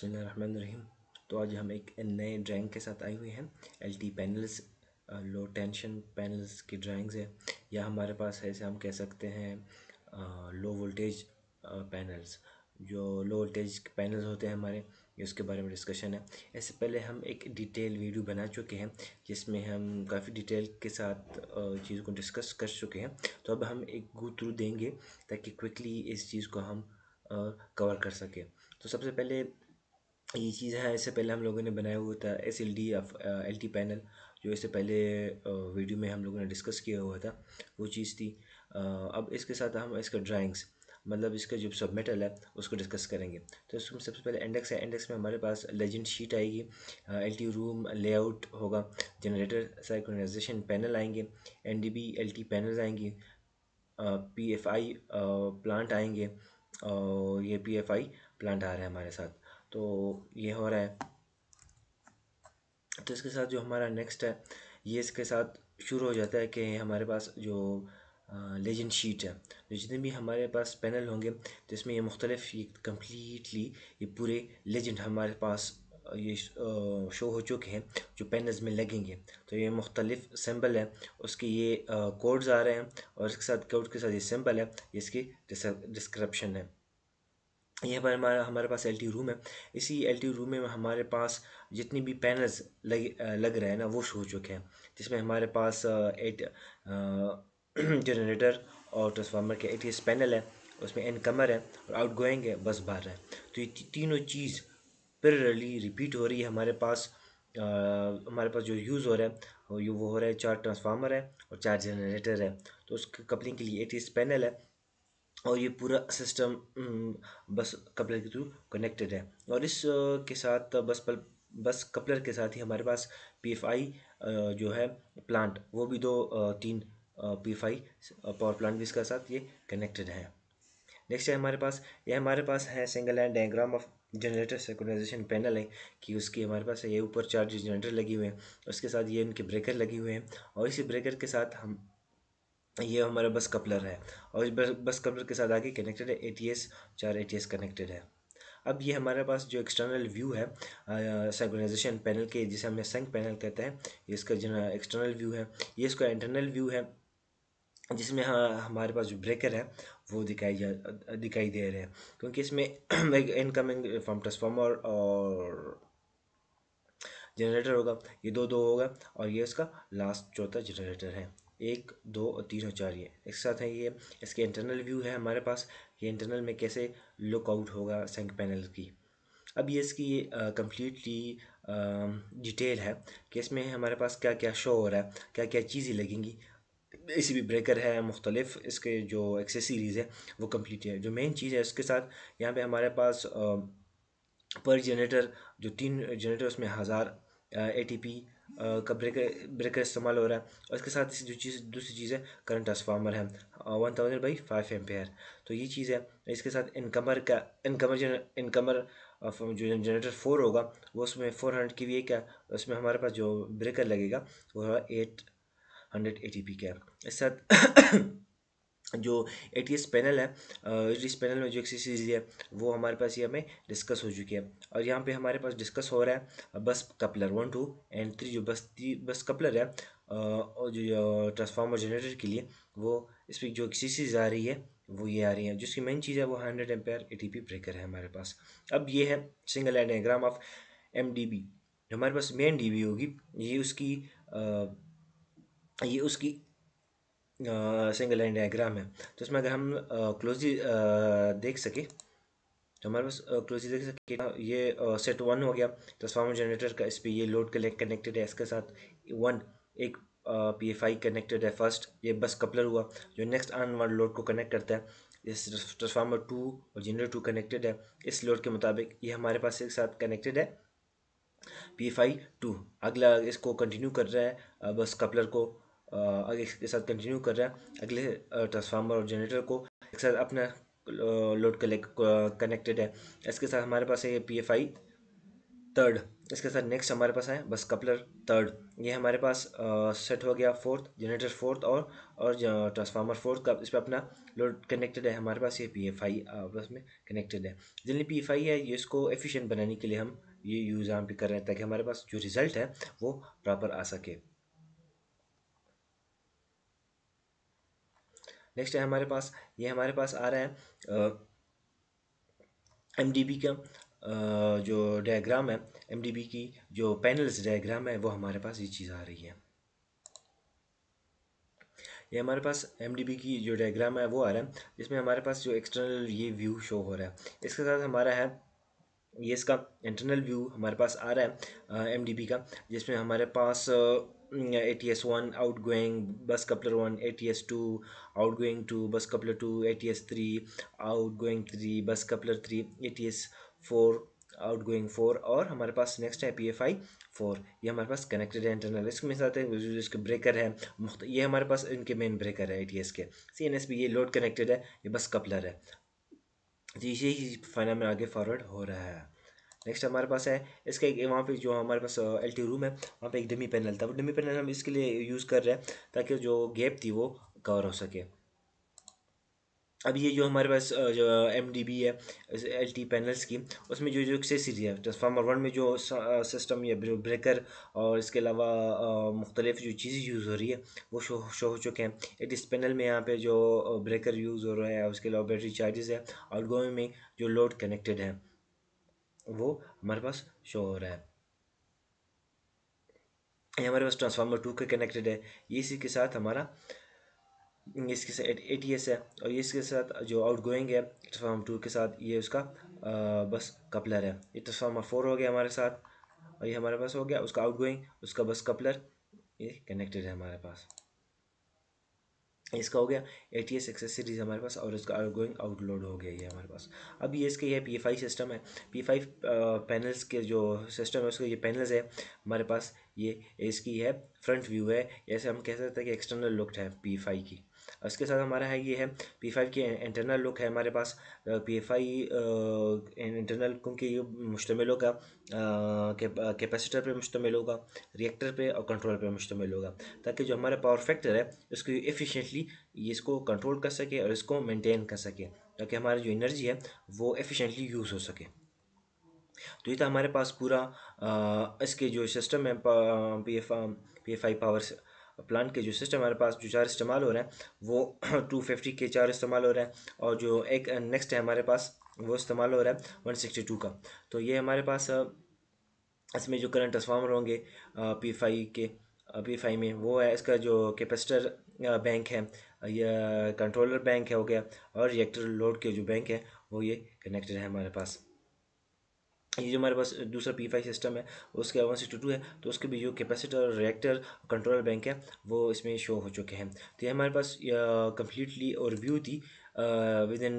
बसमीम तो आज हम एक नए ड्राइंग के साथ आए हुए हैं L T panels low tension panels की ड्राइंग्स है या हमारे पास ऐसे हम कह सकते हैं लो वोल्टेज पैनल्स जो लो वोल्टेज पैनल्स होते हैं हमारे ये उसके बारे में डिस्कशन है इससे पहले हम एक डिटेल वीडियो बना चुके हैं जिसमें हम काफ़ी डिटेल के साथ चीज़ को डिस्कस कर चुके हैं तो अब हम एक गो थ्रू देंगे ताकि क्विकली इस चीज़ को हम कवर कर सकें तो सबसे पहले ये चीज़ है इससे पहले हम लोगों ने बनाया हुआ था S L D L T panel जो इससे पहले वीडियो में हम लोगों ने डिस्कस किया हुआ था वो चीज़ थी अब इसके साथ हम इसका ड्राइंग्स मतलब इसका जो सब मेटल है उसको डिस्कस करेंगे तो इसमें सबसे पहले इंडेक्स है इंडेक्स में हमारे पास लेजेंड शीट आएगी एल टी रूम लेआउट होगा जनरेटर साइक्रोनाइजेशन पैनल आएंगे N D B L T panel आएंगे पी एफ आई प्लांट आएंगे और ये पी एफ आई प्लांट आ रहा है हमारे साथ तो ये हो रहा है तो इसके साथ जो हमारा नेक्स्ट है ये इसके साथ शुरू हो जाता है कि हमारे पास जो लेजेंड शीट है तो जितने भी हमारे पास पैनल होंगे तो इसमें ये मुख्तलिफ ये कम्प्लीटली ये पूरे लेजेंड हमारे पास ये शो हो चुके हैं जो पैनल्स में लगेंगे तो ये मुख्तलिफ सिंबल है उसके ये कोड्स आ रहे हैं और इसके साथ कोड के साथ ये सिंबल है इसकी डिस्क्रिप्शन है ये पर हमारा हमारे पास एल रूम है इसी एल रूम में हमारे पास जितनी भी पैनल्स लग लग रहे हैं ना वो शो हो चुके हैं जिसमें हमारे पास एट जनरेटर और ट्रांसफार्मर के एट पैनल है उसमें एन कमर है और आउट गोइंग है बस बाहर है तो ये तीनों चीज़ पिरली रिपीट हो रही है हमारे पास आ, हमारे पास जो यूज़ हो रहा है वो हो रहा है चार ट्रांसफार्मर है और चार जनरेटर है तो उस कपलिंग के लिए एट पैनल है और ये पूरा सिस्टम हम्म, बस कपलर के थ्रू कनेक्टेड है और इस के साथ बस पल बस कपलर के साथ ही हमारे पास पी जो है प्लांट वो भी दो तीन पी पावर प्लांट भी इसके साथ ये कनेक्टेड है नेक्स्ट है हमारे पास ये हमारे पास है single end diagram of generator synchronization panel है कि उसकी हमारे पास ये ऊपर चार्ज जनरेटर लगी हुए हैं उसके साथ ये उनके ब्रेकर लगे हुए हैं और इसी ब्रेकर के साथ हम ये हमारा बस कपलर है और इस बस कपलर के साथ आगे कनेक्टेड है एटीएस चार एटीएस कनेक्टेड है अब ये हमारे पास जो एक्सटर्नल व्यू है सेगुनाइजेशन पैनल के जिसे हम संग पैनल कहते हैं ये इसका जो एक्सटर्नल व्यू है ये इसका इंटरनल व्यू है जिसमें हाँ हमारे पास जो ब्रेकर है वो दिखाई जा दिखाई दे रहे हैं क्योंकि इसमें एक इनकमिंग फॉर्म ट्रांसफार्मर और जनरेटर होगा ये दो दो होगा और ये इसका लास्ट चौथा जनरेटर है एक दो और तीन और चार ये इसके साथ है ये इसके इंटरनल व्यू है हमारे पास ये इंटरनल में कैसे लुकआउट होगा सेंक पैनल की अब ये इसकी कम्प्लीटली डिटेल है कि इसमें हमारे पास क्या क्या शो हो रहा है क्या क्या चीज़ें लगेंगी इसी भी ब्रेकर है मुख्तलिफ इसके जो एक्सेसरीज़ है वो कम्प्लीट है जो मेन चीज़ है उसके साथ यहाँ पे हमारे पास पर जनरेटर जो तीन जनरेटर उसमें हज़ार ए टी पी का ब्रेकर ब्रेकर इस्तेमाल हो रहा है और इसके साथ जो चीज़ दूसरी चीज़ है करंट ट्रांसफार्मर है one thousand by five ampere तो ये चीज़ है इसके साथ इनकमर का इनकमर जन इनकमर जो जनरेटर फोर होगा वो उसमें फोर हंड्रेड की वी का उसमें हमारे पास जो ब्रेकर लगेगा वो है eight hundred A T P का इसके साथ जो ए टी एस पैनल है ए टी एस पैनल में जो एक एक्सरसाइज है वो हमारे पास ये हमें डिस्कस हो चुकी है और यहाँ पे हमारे पास डिस्कस हो रहा है bus coupler one two and three जो बस बस कपलर है और जो ट्रांसफार्मर जनरेटर के लिए वो इस पर जो एक्सरसाइज आ रही है वो ये आ रही है जिसकी मेन चीज़ है वो hundred ampere A T P breaker है हमारे पास अब ये है single end diagram of M D B हमारे पास मेन डी बी होगी ये उसकी आ, ये उसकी सिंगल लाइन डायग्राम है तो इसमें अगर हम क्लोजली देख सके तो हमारे पास क्लोजली देख सके ये सेट वन हो गया ट्रांसफार्मर तो जनरेटर का इस पर ये लोड कनेक्टेड है इसके साथ वन एक पी एफ आई कनेक्टेड है फर्स्ट ये बस कपलर हुआ जो नेक्स्ट आन वाले लोड को कनेक्ट करता है इस ट्रांसफार्मर टू और जनरेटर टू कनेक्टेड है इस लोड के मुताबिक ये हमारे पास एक साथ कनेक्टेड है पी एफ आई टू अगला इसको कंटिन्यू कर रहा है बस कपलर को आगे साथ कंटिन्यू कर रहा है अगले ट्रांसफार्मर और जनरेटर को एक साथ अपना लोड कनेक्टेड है इसके साथ हमारे पास है ये पी एफ आई थर्ड इसके साथ नेक्स्ट हमारे पास है बस कपलर थर्ड ये हमारे पास सेट हो गया फोर्थ जनरेटर फोर्थ और और ट्रांसफार्मर फोर्थ का इस पर अपना लोड कनेक्टेड है हमारे पास ये पी एफ आई आपस में कनेक्टेड है जिनली पी एफ आई है ये इसको एफिशिएंट बनाने के लिए हम ये यूज़ यहाँ पे कर रहे हैं ताकि हमारे पास जो रिज़ल्ट है वो प्रॉपर आ सके नेक्स्ट है हमारे पास ये हमारे पास आ रहा है एम डी बी का जो डायग्राम है एम डी बी की जो पैनल्स डायग्राम है वो हमारे पास ये चीज़ आ रही है ये हमारे पास एम की जो डायग्राम है वो आ रहा है जिसमें हमारे पास जो एक्सटर्नल ये व्यू शो हो रहा है इसके साथ हमारा है ये इसका इंटरनल व्यू हमारे पास आ रहा है एम का जिसमें हमारे पास ATS one outgoing bus coupler one ATS two outgoing two bus coupler two ATS three outgoing three bus coupler three ATS four outgoing four और हमारे पास next है PFI एफ फोर ये हमारे पास कनेक्टेड है इंटरनल इसके में है हैं इसके ब्रेकर है ये हमारे पास इनके मेन ब्रेकर है ATS के CNSP ये लोड कनेक्टेड है ये बस कपलर है तो यही फाइनल में आगे फॉरवर्ड हो रहा है नेक्स्ट हमारे पास है इसका एक वहाँ पे जो हमारे पास एल टी रूम है वहाँ पे एक डमी पैनल था वो डमी पैनल हम इसके लिए यूज़ कर रहे हैं ताकि जो गैप थी वो कवर हो सके अब ये जो हमारे पास जो एम डी बी है एल टी पैनल्स की उसमें जो जो एक्सेसरी है ट्रांसफार्मर वन में जो सिस्टम या ब्रेकर और इसके अलावा मुख्तलिफ जो चीज़ें यूज़ हो रही है वो शो शो हो चुके हैं एट इस पैनल में यहाँ पे जो ब्रेकर यूज़ हो रहा है उसके अलावा बैटरी चार्जेस है और गोवे में जो लोड कनेक्टेड है वो हमारे पास शो हो रहा है ये हमारे पास ट्रांसफार्मर टू के कनेक्टेड है ये इसी के साथ हमारा इसके साथ ए टी एस है और ये इसके साथ जो आउट गोइंग है ट्रांसफार्मर टू के साथ ये उसका आ, बस कपलर है ये ट्रांसफार्मर फोर हो गया हमारे साथ और ये हमारे पास हो गया उसका आउट गोइंग उसका बस कपलर ये कनेक्टेड है हमारे पास इसका हो गया ए टी एस एक्सेसरीज हमारे पास और इसका गोइंग आउटलोड हो गया ये हमारे पास अब ये इसके ये पी फाइव सिस्टम है पी फाइव पैनल्स के जो सिस्टम है उसके ये पैनल्स है हमारे पास ये इसकी है फ्रंट व्यू है ऐसे हम कह सकते हैं कि एक्सटर्नल लुक है पी फाइव की उसके साथ हमारा है ये है पी फाइव की इंटरनल लुक है हमारे पास पी एफ आई इंटरनल क्योंकि ये मुश्तमिल होगा कैपेसिटर पे मुश्तमिल होगा रिएक्टर पे और कंट्रोल पे मुश्तमिल होगा ताकि जो हमारा पावर फैक्टर है उसको एफिशिएंटली इसको कंट्रोल कर सके और इसको मेंटेन कर सके ताकि हमारी जो एनर्जी है वो एफिशिएंटली यूज़ हो सके तो ये था हमारे पास पूरा इसके जो सिस्टम है P F P F I power plant के जो सिस्टम हमारे पास जो चार इस्तेमाल हो रहे हैं वो टू फिफ्टी के चार इस्तेमाल हो रहे हैं और जो एक नेक्स्ट है हमारे पास वो इस्तेमाल हो रहा है वन सिक्सटी टू का तो ये हमारे पास इसमें जो करंट ट्रांसफार्मर होंगे पी फाई के पी फाई में वो है इसका जो कैपेसिटर बैंक है या कंट्रोलर बैंक है हो गया और रिएक्टर लोड के जो बैंक है वो ये कनेक्टेड है हमारे पास ये जो हमारे पास दूसरा पी फाइव सिस्टम है उसके वन सिक्सटी टू है तो उसके भी जो कैपेसिटर और रिएक्टर कंट्रोल बैंक है वो इसमें शो हो चुके हैं तो ये हमारे पास कम्प्लीटली और व्यू थी within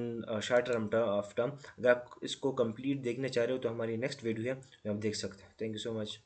short term of term अगर आप इसको कम्प्लीट देखना चाह रहे हो तो हमारी नेक्स्ट वीडियो है आप देख सकते हैं थैंक यू सो मच